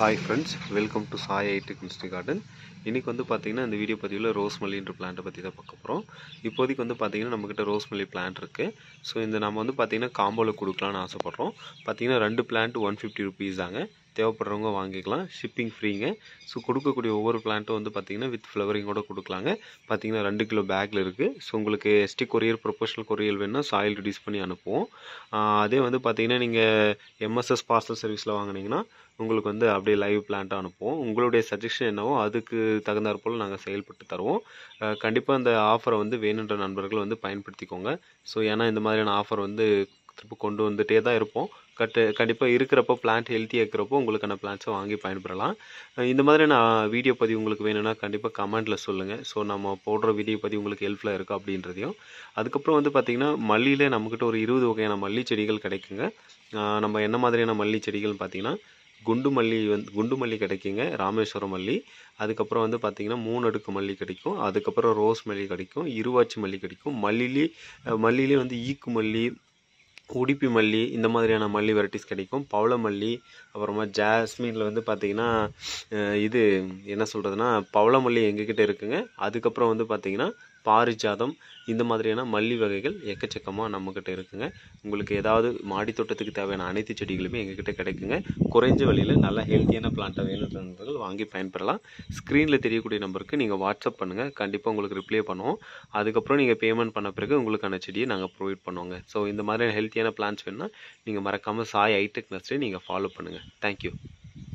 hi friends welcome to Sai IT chemistry garden இன்றைக்கி வந்து பார்த்திங்கன்னா இந்த வீடியோ பதிவில் ரோஸ் மல்லின்ற பிளான்ட்டை பற்றி தான் பார்க்க போகிறோம் இப்போதைக்கு வந்து பார்த்திங்கன்னா நம்மக்கிட்ட ரோஸ் மல்லி பிளான்ட் இருக்குது ஸோ இந்த நம்ம வந்து பார்த்திங்கன்னா காம்போவில் கொடுக்கலான்னு ஆசைப்பட்றோம் பார்த்திங்கன்னா ரெண்டு பிளான்ட் ஒன் ஃபிஃப்டி ருபீஸ் தாங்க தேவைப்படுறவங்க வாங்கிக்கலாம் ஷிப்பிங் ஃப்ரீங்க ஸோ கொடுக்கக்கூடிய ஒவ்வொரு பிளான்ட்டும் வந்து பார்த்திங்கன்னா வித் ஃப்ளவரிங்கோட கொடுக்கலாங்க பார்த்திங்கன்னா ரெண்டு கிலோ பேக்கில் இருக்குது ஸோ உங்களுக்கு எஸ்டி கொரியர் ப்ரொஃபஷனல் கொரியர் வேணும்னா சாயில் ரிடியூஸ் பண்ணி அனுப்புவோம் அதே வந்து பார்த்திங்கன்னா நீங்கள் எம்எஸ்எஸ் பார்சல் சர்வீஸில் வாங்கினீங்கன்னா உங்களுக்கு வந்து அப்படியே லைவ் பிளான்ட்டாக அனுப்புவோம் உங்களுடைய சஜஷன் என்னவோ அதுக்கு தகுந்தாற் போல் நாங்கள் செயல்பட்டு தருவோம் கண்டிப்பாக அந்த ஆஃபரை வந்து வேணுன்ற நண்பர்கள் வந்து பயன்படுத்திக்கோங்க ஸோ ஏன்னா இந்த மாதிரியான ஆஃபர் வந்து திருப்பி கொண்டு வந்துகிட்டே தான் இருப்போம் கட்டு கண்டிப்பாக இருக்கிறப்போ பிளான்ட் ஹெல்த்தியாக இருக்கிறப்போ உங்களுக்கான பிளான்ஸை வாங்கி பயன்படலாம் இந்த மாதிரி நான் வீடியோ பதிவு உங்களுக்கு வேணும்னா கண்டிப்பாக கமெண்ட்டில் சொல்லுங்கள் ஸோ நம்ம போடுற வீடியோ பதிவு உங்களுக்கு ஹெல்ப்ஃபுல்லாக இருக்கும் அப்படின்றதையும் அதுக்கப்புறம் வந்து பார்த்திங்கன்னா மல்லியில் நம்மக்கிட்ட ஒரு இருபது வகையான மல்லி செடிகள் கிடைக்குங்க நம்ம என்ன மாதிரியான மல்லி செடிகள்னு பார்த்திங்கன்னா குண்டு மல்லி வந்து குண்டு மல்லி கிடைக்குங்க ராமேஸ்வரம் மல்லி அதுக்கப்புறம் வந்து பார்த்திங்கன்னா மூணு அடுக்கு மல்லி கிடைக்கும் அதுக்கப்புறம் ரோஸ் மல்லி கிடைக்கும் இருவாச்சி மல்லி கிடைக்கும் மல்லிலி மல்லிலே வந்து ஈக்கு மல்லி உடுப்பி மல்லி இந்த மாதிரியான மல்லி வெரைட்டிஸ் கிடைக்கும் பவள மல்லி அப்புறமா ஜாஸ்மின்ல வந்து பார்த்திங்கன்னா இது என்ன சொல்கிறதுனா பவள மல்லி எங்ககிட்ட இருக்குங்க அதுக்கப்புறம் வந்து பார்த்திங்கன்னா பாரிஜாதம் இந்த மாதிரியான மல்லி வகைகள் எக்கச்சக்கமாக நம்மக்கிட்ட இருக்குங்க உங்களுக்கு ஏதாவது மாடி தோட்டத்துக்கு தேவையான அனைத்து செடிகளுமே எங்ககிட்ட கிடைக்குங்க குறைஞ்ச விலையில் நல்லா ஹெல்த்தியான பிளான்ட்டாக வேணுன்றவர்கள் வாங்கி பயன்பெறலாம் ஸ்க்ரீனில் தெரியக்கூடிய நம்பருக்கு நீங்கள் வாட்ஸ்அப் பண்ணுங்கள் கண்டிப்பாக உங்களுக்கு ரிப்ளை பண்ணுவோம் அதுக்கப்புறம் நீங்கள் பேமெண்ட் பண்ண பிறகு உங்களுக்கான செடியை நாங்கள் ப்ரொவைட் பண்ணுவோங்க ஸோ இந்த மாதிரியான ஹெல்த்தியான பிளான்ஸ் வேணுன்னா நீங்கள் மறக்காமல் சாய் ஹைடெக் நர்சரி நீங்கள் ஃபாலோ பண்ணுங்கள் தேங்க்யூ